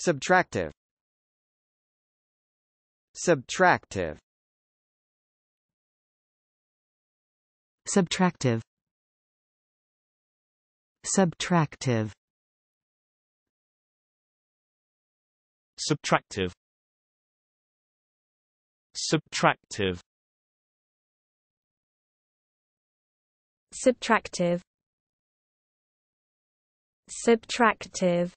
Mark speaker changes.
Speaker 1: Subtractive Subtractive Subtractive Subtractive Subtractive Subtractive Subtractive Subtractive